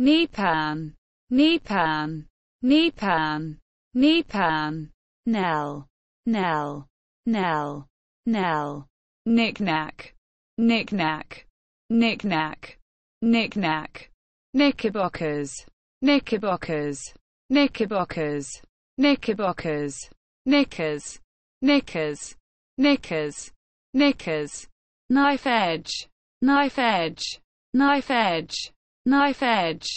Nipan, Nipan, Nipan, Nipan. Nell, Nell, Nell, Nell, Knick-knack, Knick-knack, knack knack Knickerbockers, Knickerbockers, Knickerbockers, Knickerbockers, Knickers, Knickers, Knickers, Knickers, Knife edge, Knife edge, Knife edge knife edge,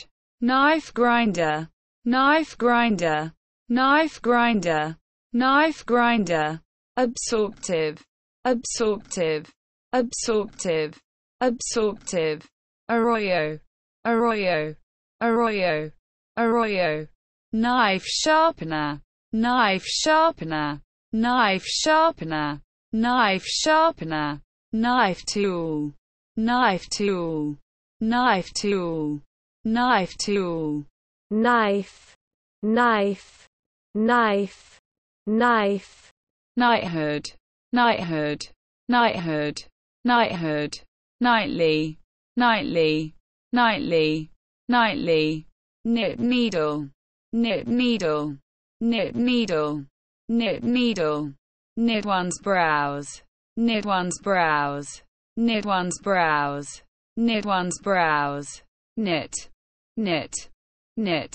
knife grinder, knife grinder, knife grinder, knife grinder, absorptive, absorptive, absorptive, absorptive, arroyo, arroyo, arroyo, arroyo, knife sharpener, knife sharpener, knife sharpener, knife sharpener, knife tool, knife tool, knife tool, knife tool, knife, knife, knife, knife, knighthood, knighthood, knighthood, knighthood, knightly, knightly, knightly, knightly, knit needle, knit needle, knit needle, knit needle, knit one's brows, knit one's brows, knit one's brows, knit one's brows, knit, knit, knit,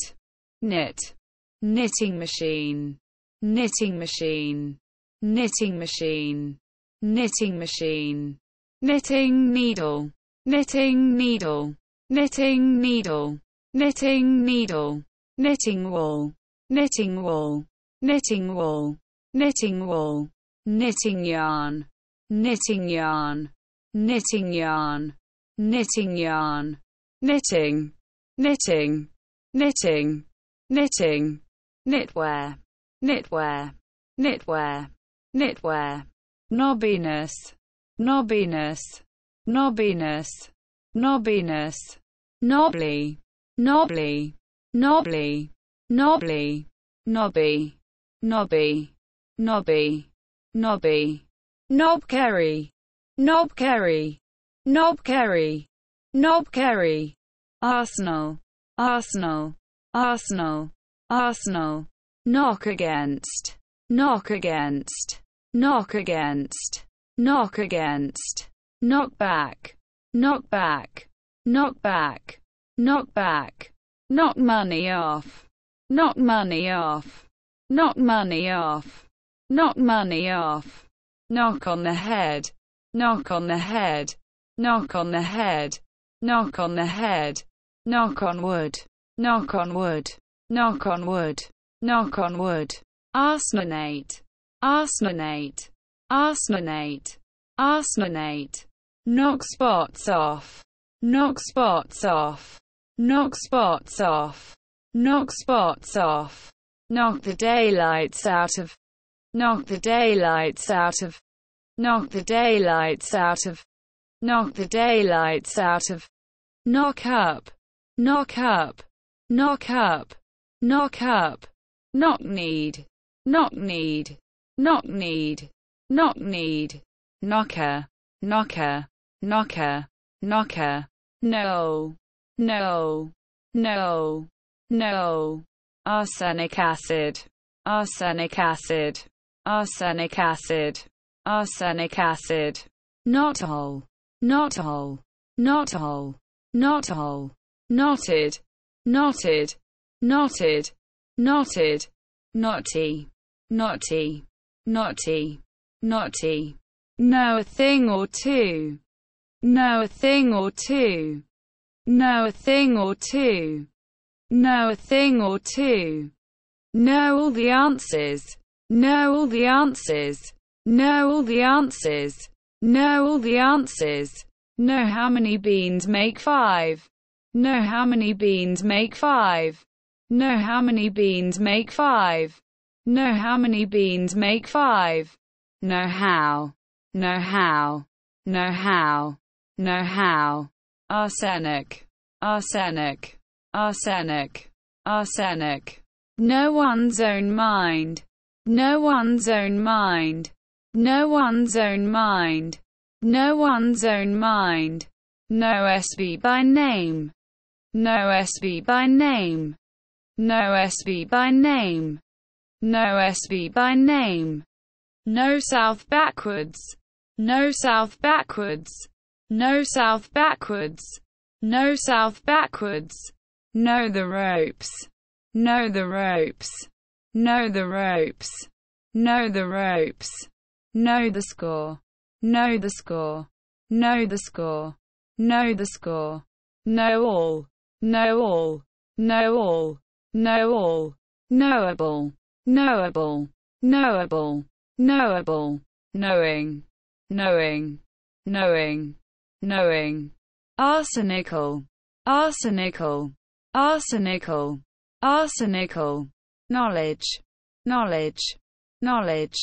knit, knitting machine, knitting machine, knitting machine, knitting machine, knitting needle, knitting needle, knitting needle, knitting needle, knitting wool, knitting wool, knitting wool, knitting wool, knitting yarn, knitting yarn, knitting yarn knitting yarn, knitting, knitting, knitting, knitting, knitwear, knitwear, knitwear, knitwear, knobbiness, knobbiness, knobbiness, knobbiness, knobbly, knobbly, knobbly, knobbly, knobby, knobby, knobby, knobby, knob carry, knob carry. Knob Kerry, Knob Kerry, Arsenal, Arsenal, Arsenal, Arsenal, knock against, knock against, knock against, knock against, knock back, knock back, knock back, knock back, knock money off, knock money off, knock money off, knock money off, knock on the head, knock on the head, knock on the head, knock on the head, knock on wood, knock on wood, knock on wood, knock on wood, arsenate, arsenate, arsenate, arsenate, knock spots off, knock spots off, knock spots off, knock spots off, knock the daylights out of, knock the daylights out of, knock the daylights out of, knock the daylights out of, knock up, knock up, knock up, knock up, knock need, knock need, knock need, knock need, knocker, knocker, knocker, knocker, no, no, no, no, arsenic acid, arsenic acid, arsenic acid, arsenic acid, not all not whole. Not whole. Not whole. Knotted. Knotted. Knotted. Knotted. Knotty. Knotty. Knotty. Knotty. Know a thing or two. Know a thing or two. Know a thing or two. Know a thing or two. Know all the answers. Know all the answers. Know all the answers. Know all the answers. Know how many beans make five. Know how many beans make five. Know how many beans make five. Know how many beans make five. Know how. Know how. Know how. Know how. Arsenic. Arsenic. Arsenic. Arsenic. No one's own mind. No one's own mind. No one's own mind. No one's own mind. No SB by name. No SB by name. No SB by name. No SB by name. No south backwards. No south backwards. No south backwards. No south backwards. Know the ropes. Know the ropes. Know the ropes. Know the ropes. Know the score. Know the score. Know the score. Know the score. Know all. Know all. Know all. Know all. Knowable. Knowable. Knowable. Knowable. Knowing. Knowing. Knowing. Knowing. Arsenical. Arsenical. Arsenical. Arsenical. Knowledge. Knowledge. Knowledge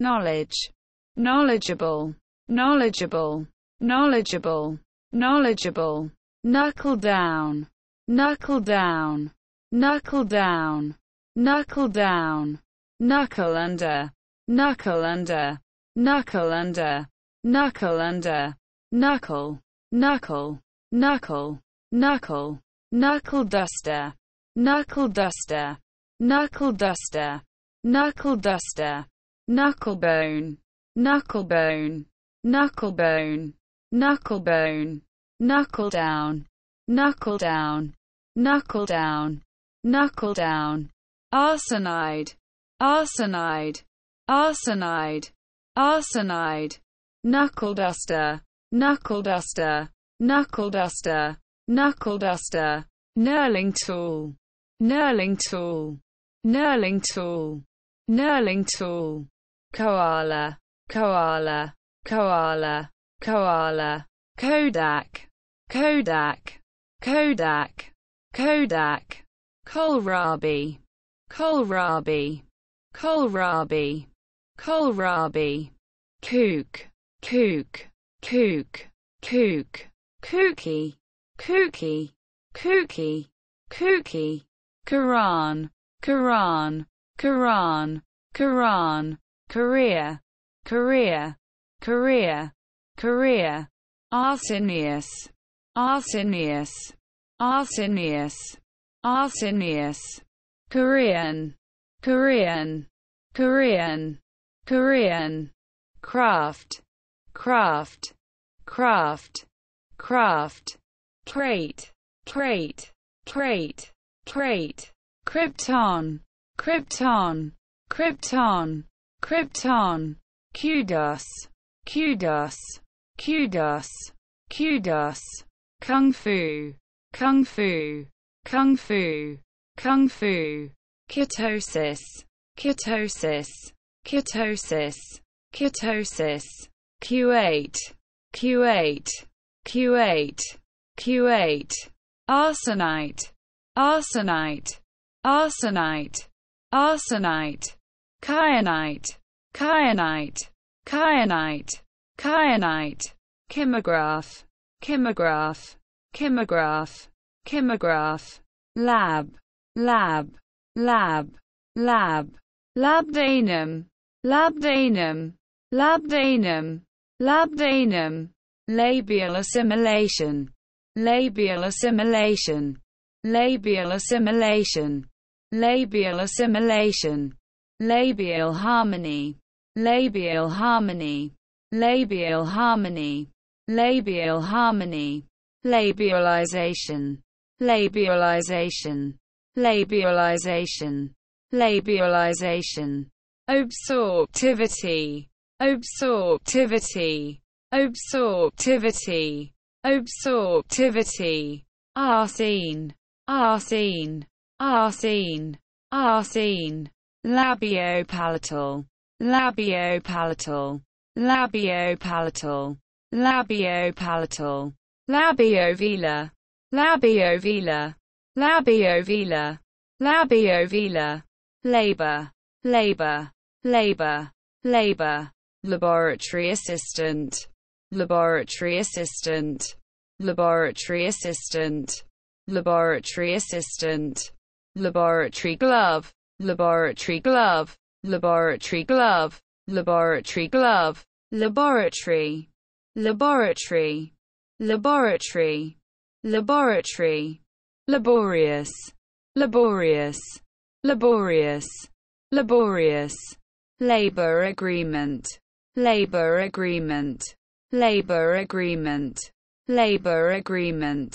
knowledge, knowledgeable, knowledgeable, knowledgeable, knowledgeable, knuckle down, knuckle down, knuckle down, knuckle down, knuckle under, knuckle under, knuckle under, knuckle under, knuckle, knuckle, knuckle, knuckle, knuckle duster, knuckle duster, knuckle duster, knuckle duster, knucklebone, knucklebone, knucklebone, knucklebone, knuckle down, knuckle down, knuckle down, knuckle down, arsenide, arsenide, arsenide, arsenide, knuckle duster, knuckle duster, knuckle duster, knuckle duster, knurling tool, knurling tool, knurling tool, knurling tool koala, koala, koala, koala, Kodak, Kodak, Kodak, Kodak, kohlrabi, kohlrabi, kohlrabi, kohlrabi, kook, kook, kook, kook, kooky, kooky, kooky, kooky, Quran, Quran, Quran, Quran, Korea, Korea, Korea, Korea. Arsenius, Arsenius, Arsenius, Arsenius. Korean, Korean, Korean, Korean. Craft, craft, craft, craft. Trait, trait, trait, trait. Krypton, krypton, krypton. Krypton. kudos, kudos, kudos, kudos. Kung Fu. Kung Fu. Kung Fu. Kung Fu. Ketosis. Ketosis. Ketosis. Ketosis. Q8. Q8. Q8. Q8. Arsenite. Arsenite. Arsenite. Arsenite kyanite, kyanite, kyanite, kyanite, chemograph, chemograph, chemograph, chemograph, lab, lab, lab, lab, labdanum, labdanum, labdanum, labdanum, labial assimilation, labial assimilation, labial assimilation, labial assimilation labial harmony, labial harmony, labial harmony, labial harmony, labialization, labialization, labialization, labialization, absorptivity, absorptivity, absorptivity, absorptivity, arsine, arsine, arsine, arsine, labiopalatal, labiopalatal, labiopalatal, labiopalatal, labiovelar, labiovelar, labiovelar, labiovelar, labor, labor, labor, labor, laboratory assistant, laboratory assistant, laboratory assistant, laboratory assistant, laboratory glove, laboratory glove, laboratory glove, laboratory glove, laboratory, laboratory, laboratory, laboratory, laborious, laborious, laborious, laborious, labor agreement, labor agreement, labor agreement, labor agreement,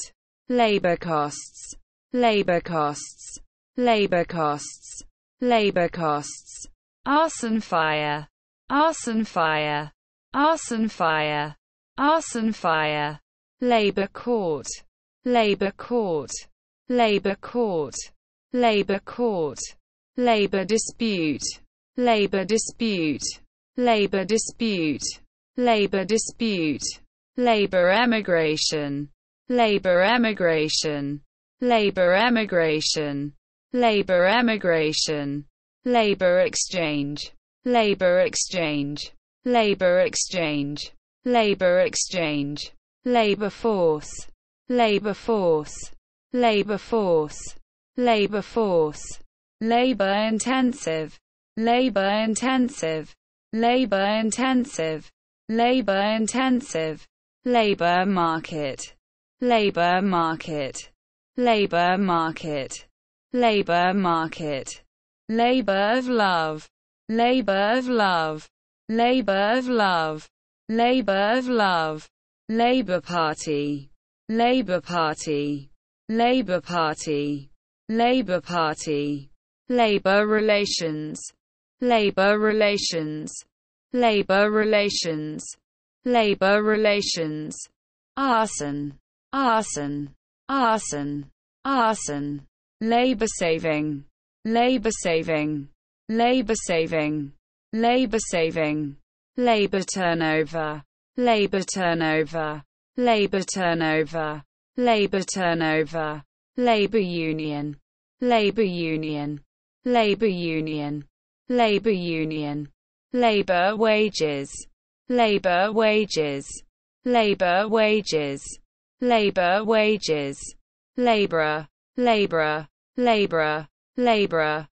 labor costs, labor costs, labor costs Labor costs. Arson fire. Arson fire. Arson fire. Arson fire. Labor court. Labor court. Labor court. Labor court. Labor dispute. Labor dispute. Labor dispute. Labor dispute. Labor emigration. Labor emigration. Labor emigration labor emigration, labor exchange, labor exchange, labor exchange, labor exchange, labor force, labor force, labor force, labor force, labor intensive, labor intensive, labor intensive, labor intensive, labor market, labor market, labor market Labor market. Labor of love. Labor of love. Labor of love. Labor of love. Labor Party. Labor Party. Labor Party. Labor Party. Labor relations. Labor relations. Labor relations. Labor relations. Arson. Arson. Arson. Arson labor saving, labor saving, labor saving, labor saving, labor turnover, labor turnover, labor turnover, labor turnover, labor union, labor union, labor union, labor union, labor wages, labor wages, labor wages, labor wages, Labor labourer, labourer, labourer.